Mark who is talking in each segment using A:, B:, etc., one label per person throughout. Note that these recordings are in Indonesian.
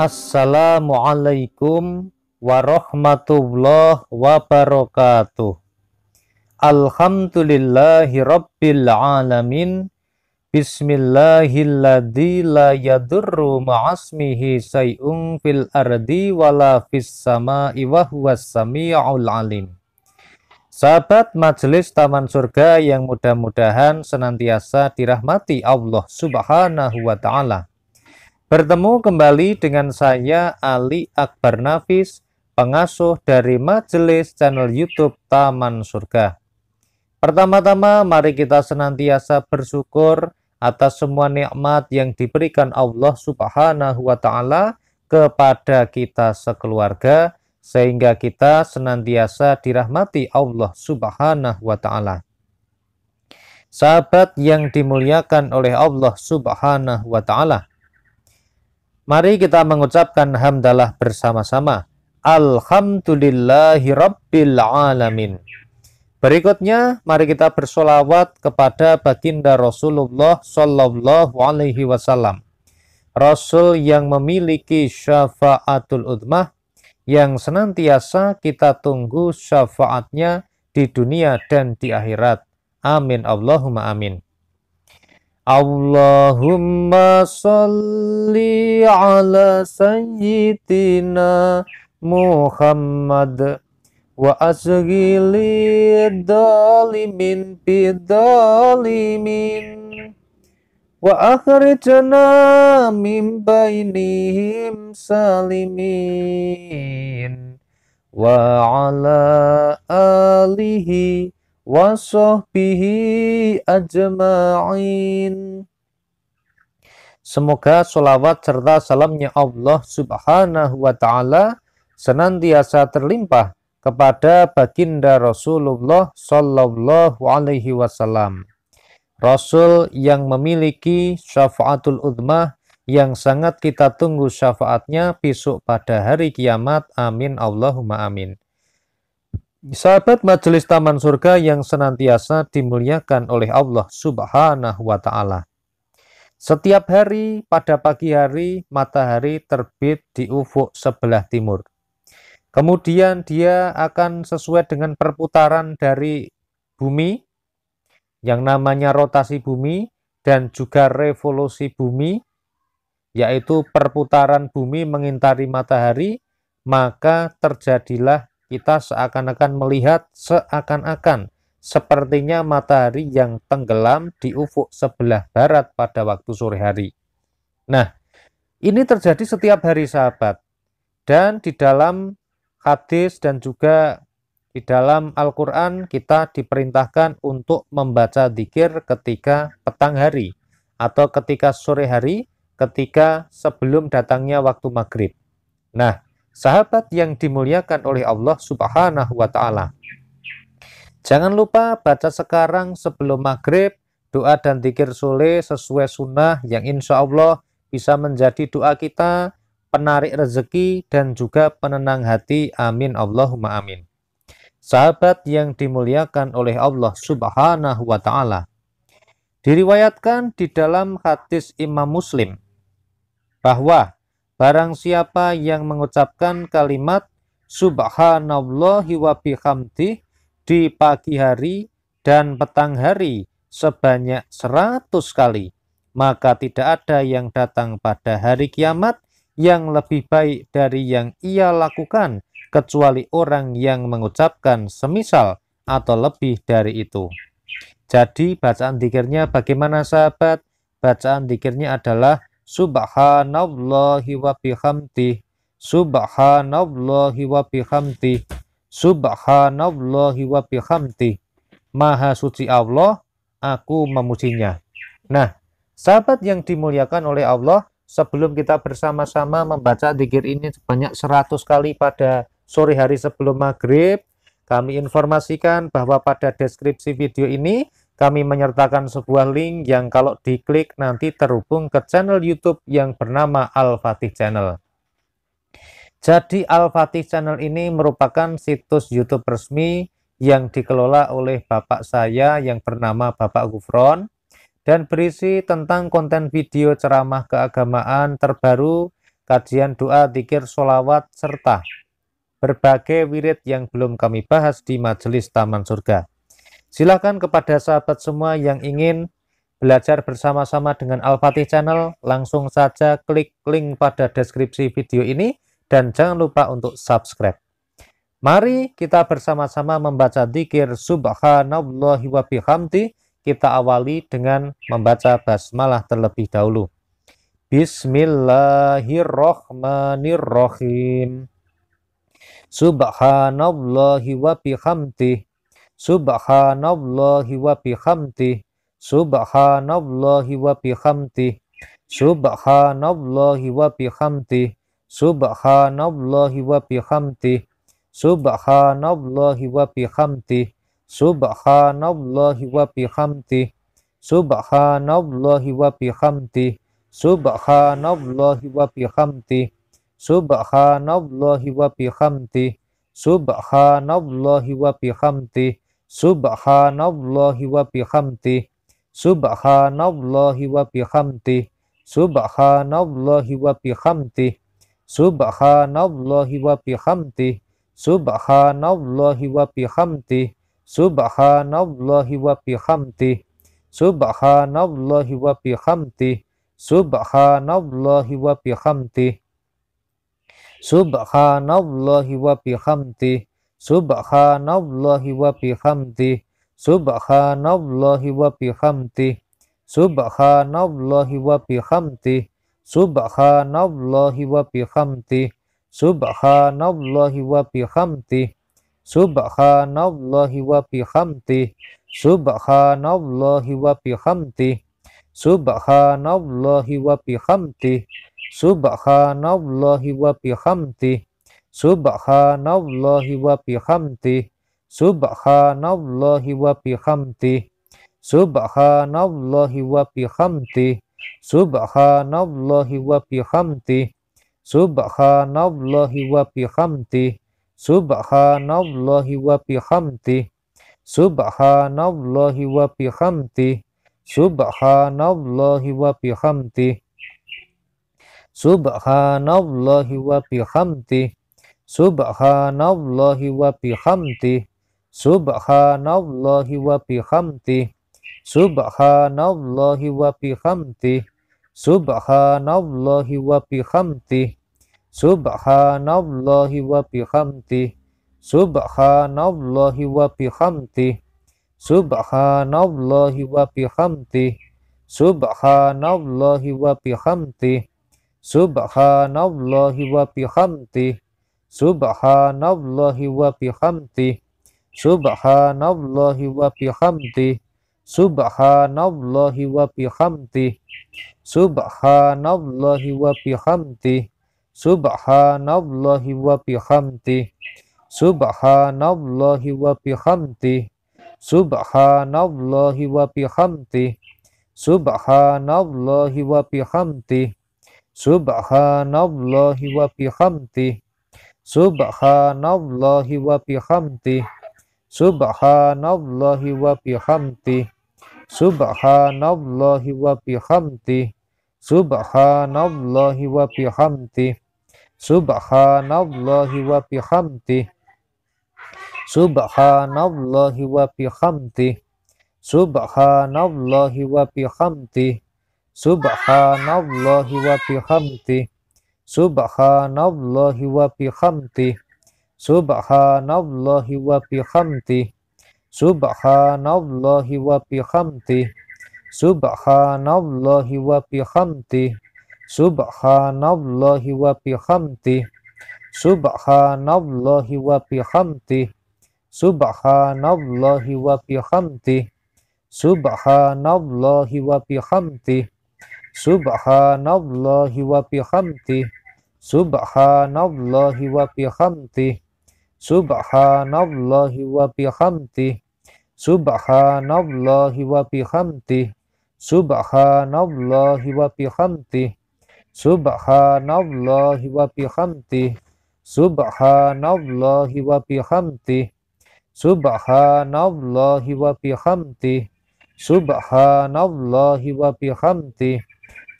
A: Assalamualaikum warahmatullahi wabarakatuh. Alhamdulillahi rabbil alamin. Bismillahilladzi la yadurru ma'asmihi say'un fil ardi wala fis sama'i wa huwas sami'ul alim. Sahabat Majelis Taman Surga yang mudah-mudahan senantiasa dirahmati Allah Subhanahu wa taala. Bertemu kembali dengan saya Ali Akbar Nafis, pengasuh dari Majelis channel YouTube Taman Surga. Pertama-tama mari kita senantiasa bersyukur atas semua nikmat yang diberikan Allah Subhanahu wa taala kepada kita sekeluarga sehingga kita senantiasa dirahmati Allah Subhanahu wa taala. Sahabat yang dimuliakan oleh Allah Subhanahu wa taala, Mari kita mengucapkan hamdalah bersama-sama. Alhamdulillahi Berikutnya, mari kita bersolawat kepada baginda Rasulullah Sallallahu Alaihi Wasallam. Rasul yang memiliki syafaatul udmah, yang senantiasa kita tunggu syafaatnya di dunia dan di akhirat. Amin Allahumma amin. Allahumma salli ala sayyidina Muhammad wa asghili dalimin bidalimin wa akhrijna min bainihim salimin wa ala alihi wasahbihi ajma'in. Semoga sholawat serta salamnya Allah subhanahu wa ta'ala senantiasa terlimpah kepada baginda Rasulullah sallallahu alaihi wasallam. Rasul yang memiliki syafaatul udmah yang sangat kita tunggu syafaatnya besok pada hari kiamat. Amin. Allahumma amin. Sahabat majelis taman surga yang senantiasa dimuliakan oleh Allah Subhanahu wa taala. Setiap hari pada pagi hari matahari terbit di ufuk sebelah timur. Kemudian dia akan sesuai dengan perputaran dari bumi yang namanya rotasi bumi dan juga revolusi bumi yaitu perputaran bumi mengintari matahari maka terjadilah kita seakan-akan melihat seakan-akan sepertinya matahari yang tenggelam di ufuk sebelah barat pada waktu sore hari. Nah, ini terjadi setiap hari sahabat. Dan di dalam hadis dan juga di dalam Al-Quran kita diperintahkan untuk membaca dikir ketika petang hari atau ketika sore hari ketika sebelum datangnya waktu maghrib. Nah, sahabat yang dimuliakan oleh Allah Subhanahu wa taala. Jangan lupa baca sekarang sebelum maghrib doa dan tikir soleh sesuai sunnah yang insya Allah bisa menjadi doa kita, penarik rezeki, dan juga penenang hati. Amin. Allahumma amin. Sahabat yang dimuliakan oleh Allah subhanahu wa ta'ala. Diriwayatkan di dalam hadis Imam Muslim bahwa Barang siapa yang mengucapkan kalimat subhanallahi wa bihamdi di pagi hari dan petang hari sebanyak seratus kali, maka tidak ada yang datang pada hari kiamat yang lebih baik dari yang ia lakukan, kecuali orang yang mengucapkan semisal atau lebih dari itu. Jadi bacaan dikirnya bagaimana sahabat? Bacaan dikirnya adalah subhanallahi wa bihamdi subhanallahi wa bihamdi subhanallahi wa bihamdi maha suci Allah aku memujinya nah sahabat yang dimuliakan oleh Allah sebelum kita bersama-sama membaca dikir ini sebanyak 100 kali pada sore hari sebelum maghrib kami informasikan bahwa pada deskripsi video ini kami menyertakan sebuah link yang kalau diklik nanti terhubung ke channel YouTube yang bernama Al-Fatih Channel. Jadi Al-Fatih Channel ini merupakan situs YouTube resmi yang dikelola oleh bapak saya yang bernama Bapak Gufron dan berisi tentang konten video ceramah keagamaan terbaru, kajian doa, dikir, solawat, serta berbagai wirid yang belum kami bahas di Majelis Taman Surga. Silahkan kepada sahabat semua yang ingin belajar bersama-sama dengan Al-Fatih Channel, langsung saja klik link pada deskripsi video ini dan jangan lupa untuk subscribe. Mari kita bersama-sama membaca dikir Subhanallah wa bihamdi. Kita awali dengan membaca basmalah terlebih dahulu. Bismillahirrahmanirrahim. Subhanallah wa bihamdihi subhanallahi wa bihamdi subhanallahi wa bihamdi subhanallahi wa bihamdi subhanallahi wa bihamdi subhanallahi wa bihamdi subhanallahi wa bihamdi subhanallahi wa bihamdi subhanallahi wa bihamdi subhanallahi wa bihamdi subhanallahi wa bihamdi Subhanallahi wa bihamdi Subhanallahi wa bihamdi Subhanallahi wa bihamdi Subhanallahi wa bihamdi Subhanallahi wa bihamdi Subhanallahi wa bihamdi Subhanallahi wa bihamdi Subhanallahi wa bihamdi Subhanallahi wa bihamdi subhanallahi wa bihamdih subhanallahi wa bihamdih subhanallahi wa bihamdih subhanallahi wa bihamdih subhanallahi wa bihamdih subhanallahi wa bihamdih subhanallahi wa bihamdih subhanallahi wa bihamdih subhanallahi wa bihamdih subhanallahi wa bihamdi subhanallahi wa bihamdi subhanallahi wa bihamdi subhanallahi wa bihamdi subhanallahi wa bihamdi subhanallahi wa bihamdi subhanallahi wa bihamdi subhanallahi wa bihamdi subhanallahi wa wa bihamdi subhanallahi wa bihamdi subhanallahi wa bihamdi subhanallahi wa bihamdi subhanallahi wa bihamdi subhanallahi wa bihamdi subhanallahi wa bihamdi subhanallahi wa bihamdi subhanallahi wa bihamdi subhanallahi wa bihamdi subhanallahi wa bihamdih subhanallahi wa bihamdih subhanallahi wa bihamdih subhanallahi wa bihamdih subhanallahi wa bihamdih subhanallahi wa bihamdih subhanallahi wa bihamdih subhanallahi wa bihamdih subhanallahi wa bihamdih Subhanallahi wa bihamdi Subhanallahi wa bihamdi Subhanallahi wa bihamdi Subhanallahi wa bihamdi Subhanallahi wa bihamdi Subhanallahi wa bihamdi Subhanallahi wa bihamdi Subhanallahi wa bihamdi subhanallahi wa bihamdih subhanallahi wa bihamdih subhanallahi wa bihamdih subhanallahi wa bihamdih subhanallahi wa bihamdih subhanallahi wa bihamdih subhanallahi wa bihamdih subhanallahi wa bihamdih subhanallahi wa bihamdih Subhanallahi wa bihamdih. Subhanallahi wa bihamdih. Subhanallahi wa bihamdih. Subhanallahi wa bihamdih. Subhanallahi wa bihamdih. Subhanallahi wa bihamdih. Subhanallahi wa bihamdih. Subhanallahi wa bihamti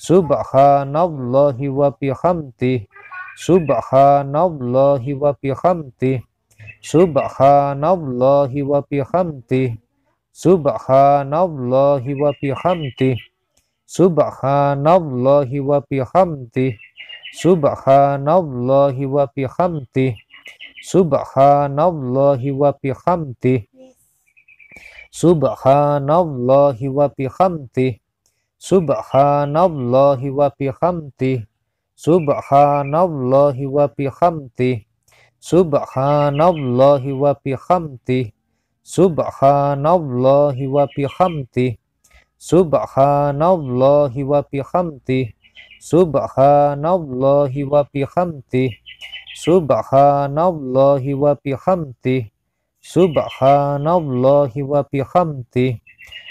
A: subhanallahi wa bihamdih subhanallahi wa bihamdih subhanallahi wa bihamdih subhanallahi wa bihamdih subhanallahi wa bihamdih subhanallahi wa bihamdih subhanallahi wa bihamdih subhanallahi wa bihamdih Subhanallahi wa bihamdi Subhanallahi wa bihamdi Subhanallahi wa bihamdi Subhanallahi wa bihamdi Subhanallahi wa bihamdi Subhanallahi wa bihamdi Subhanallahi wa bihamdi Subhanallahi wa bihamdi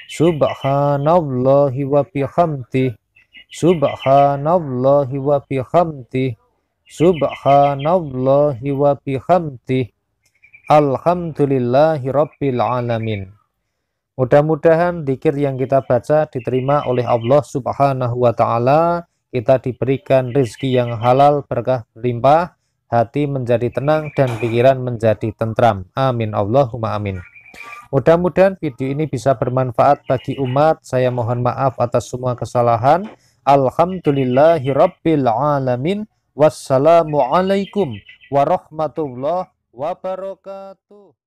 A: Subhanallahi wa bihamdi Subhanallahi wa bihamdi Subhanallahi wa bihamdi Alhamdulillahi rabbil alamin Mudah-mudahan dikir yang kita baca diterima oleh Allah subhanahu wa ta'ala. Kita diberikan rezeki yang halal berkah berlimpah, hati menjadi tenang dan pikiran menjadi tentram. Amin Allahumma amin. Mudah-mudahan video ini bisa bermanfaat bagi umat. Saya mohon maaf atas semua kesalahan. Alhamdulillahirrabbilalamin. Wassalamualaikum warahmatullahi wabarakatuh.